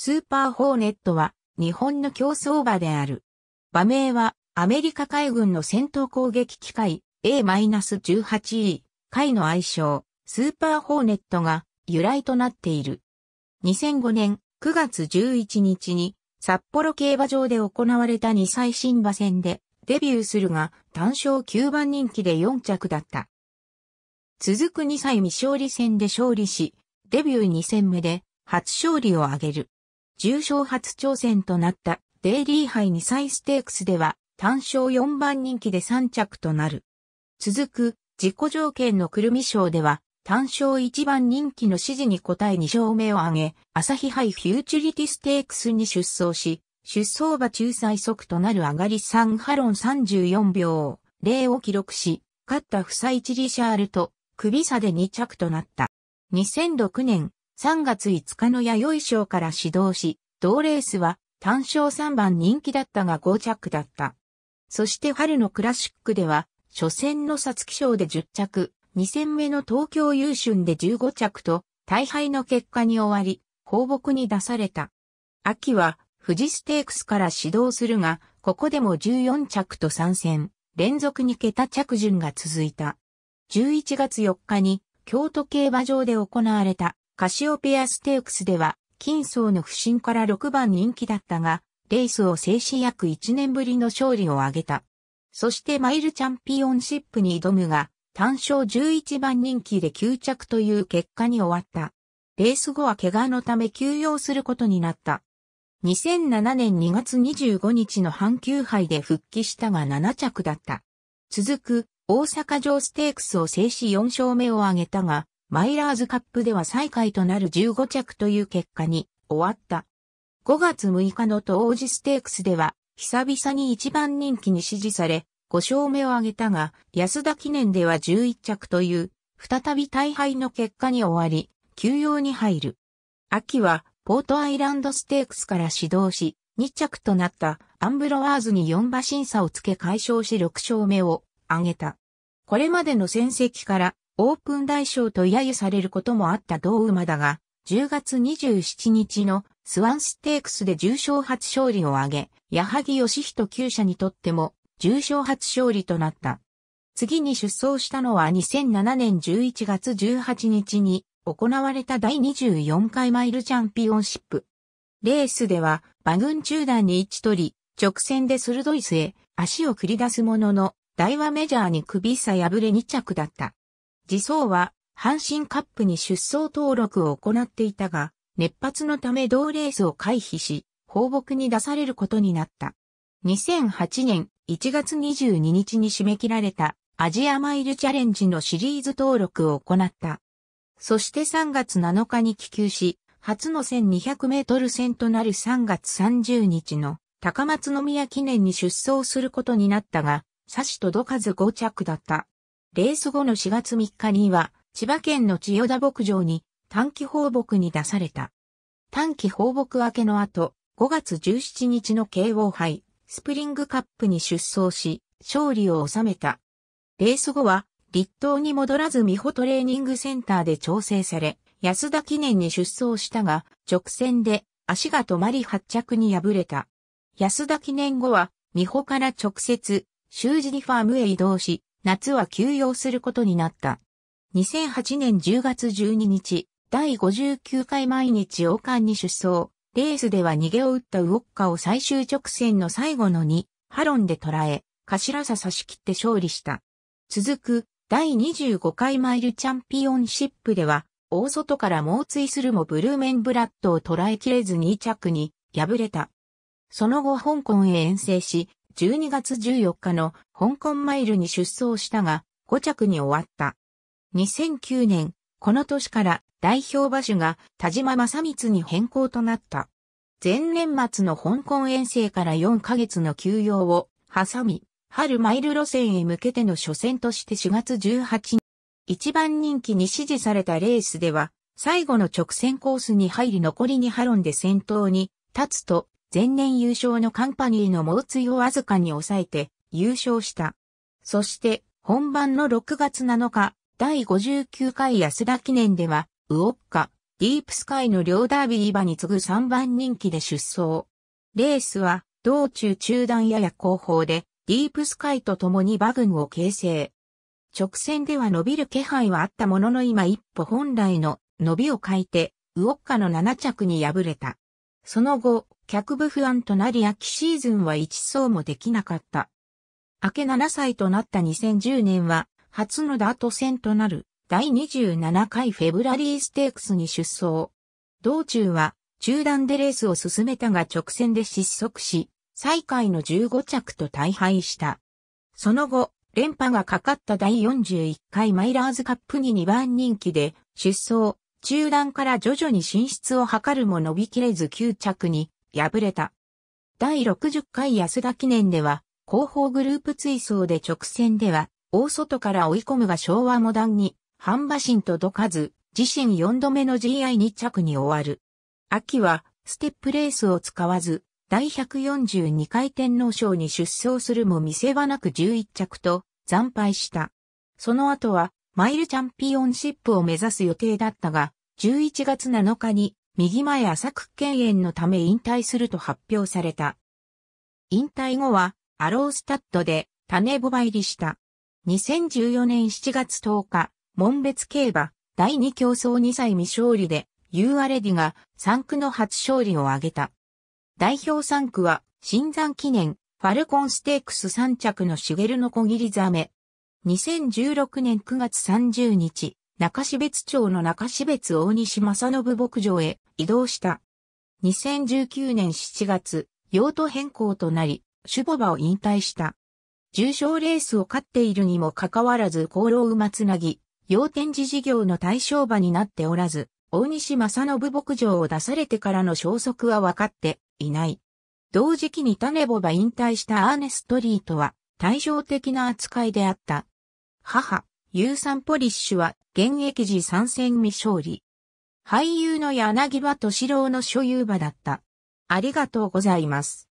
スーパーホーネットは日本の競争馬である。馬名はアメリカ海軍の戦闘攻撃機械 A-18E 海の愛称スーパーホーネットが由来となっている。2005年9月11日に札幌競馬場で行われた2歳新馬戦でデビューするが単勝9番人気で4着だった。続く2歳未勝利戦で勝利し、デビュー2戦目で初勝利を挙げる。重賞初挑戦となったデイリー杯2歳ステークスでは単勝4番人気で3着となる。続く自己条件のくるみ賞では単勝1番人気の指示に応え2勝目を挙げ、朝日杯フューチュリティステークスに出走し、出走馬中最速となる上がり3ハロン34秒0を記録し、勝った夫妻チリシャールと首差で2着となった。2006年3月5日の弥生賞から始動し、同レースは単勝3番人気だったが5着だった。そして春のクラシックでは、初戦の皐月賞で10着、2戦目の東京優春で15着と、大敗の結果に終わり、放牧に出された。秋は、富士ステークスから始動するが、ここでも14着と参戦、連続に桁着順が続いた。11月4日に、京都競馬場で行われたカシオペアステークスでは、金層の不振から6番人気だったが、レースを制止約1年ぶりの勝利を挙げた。そしてマイルチャンピオンシップに挑むが、単勝11番人気で9着という結果に終わった。レース後は怪我のため休養することになった。2007年2月25日の阪急杯で復帰したが7着だった。続く、大阪城ステークスを制止4勝目を挙げたが、マイラーズカップでは最下位となる15着という結果に終わった。5月6日の東時ステークスでは、久々に一番人気に支持され、5勝目を挙げたが、安田記念では11着という、再び大敗の結果に終わり、休養に入る。秋は、ポートアイランドステークスから始動し、2着となったアンブロワーズに4馬審査をつけ解消し6勝目を挙げた。これまでの戦績からオープン大賞と揶揄されることもあった同馬だが、10月27日のスワンステークスで重賞初勝利を挙げ、矢作義人厩舎にとっても重賞初勝利となった。次に出走したのは2007年11月18日に行われた第24回マイルチャンピオンシップ。レースでは馬群中段に位置取り、直線で鋭い末、足を繰り出すものの、大和メジャーに首さ破れ2着だった。自走は、阪神カップに出走登録を行っていたが、熱発のため同レースを回避し、放牧に出されることになった。2008年1月22日に締め切られたアジアマイルチャレンジのシリーズ登録を行った。そして3月7日に帰球し、初の1200メートル戦となる3月30日の高松宮記念に出走することになったが、差し届かず5着だった。レース後の4月3日には、千葉県の千代田牧場に短期放牧に出された。短期放牧明けの後、5月17日の慶応杯、スプリングカップに出走し、勝利を収めた。レース後は、立東に戻らず美穂トレーニングセンターで調整され、安田記念に出走したが、直線で足が止まり発着に敗れた。安田記念後は、美穂から直接、修士にファームへ移動し、夏は休養することになった。2008年10月12日、第59回毎日王冠に出走、レースでは逃げを打ったウォッカを最終直線の最後の2、ハロンで捉え、頭差差し切って勝利した。続く、第25回マイルチャンピオンシップでは、大外から猛追するもブルーメンブラッドを捉えきれず2着に敗れた。その後香港へ遠征し、12月14日の香港マイルに出走したが、5着に終わった。2009年、この年から代表馬主が田島正光に変更となった。前年末の香港遠征から4ヶ月の休養を挟み、春マイル路線へ向けての初戦として4月18日、一番人気に支持されたレースでは、最後の直線コースに入り残りにハロンで先頭に立つと、前年優勝のカンパニーの猛追をわずかに抑えて優勝した。そして本番の6月7日、第59回安田記念では、ウオッカ、ディープスカイの両ダービー馬に次ぐ3番人気で出走。レースは、道中中段やや後方で、ディープスカイと共に馬群を形成。直線では伸びる気配はあったものの今一歩本来の伸びを欠いて、ウオッカの7着に敗れた。その後、脚部不安となり秋シーズンは一走もできなかった。明け7歳となった2010年は、初のダート戦となる第27回フェブラリーステークスに出走。道中は中断でレースを進めたが直線で失速し、最下位の15着と大敗した。その後、連覇がかかった第41回マイラーズカップに2番人気で出走、中断から徐々に進出を図るも伸びきれず9着に敗れた。第60回安田記念では、後方グループ追走で直線では、大外から追い込むが昭和モダンに、半馬身届かず、自身4度目の GI2 着に終わる。秋は、ステップレースを使わず、第142回天皇賞に出走するも見せ場なく11着と、惨敗した。その後は、マイルチャンピオンシップを目指す予定だったが、11月7日に右前浅く犬園のため引退すると発表された。引退後は、アロースタッドで、種ボバ入りした。2014年7月10日、門別競馬、第2競争2歳未勝利で、ユーアレディが3区の初勝利を挙げた。代表3区は、新山記念、ファルコンステークス3着のシゲルノコギリザメ。2016年9月30日、中標津町の中標津大西正信牧場へ移動した。2019年7月、用途変更となり、シュボバを引退した。重賞レースを勝っているにもかかわらず功労馬つなぎ、用展寺事業の対象馬になっておらず、大西正信牧場を出されてからの消息は分かっていない。同時期に種ボバ引退したアーネストリートは対照的な扱いであった。母、ユーサンポリッシュは現役時参戦未勝利。俳優の柳葉敏郎の所有場だった。ありがとうございます。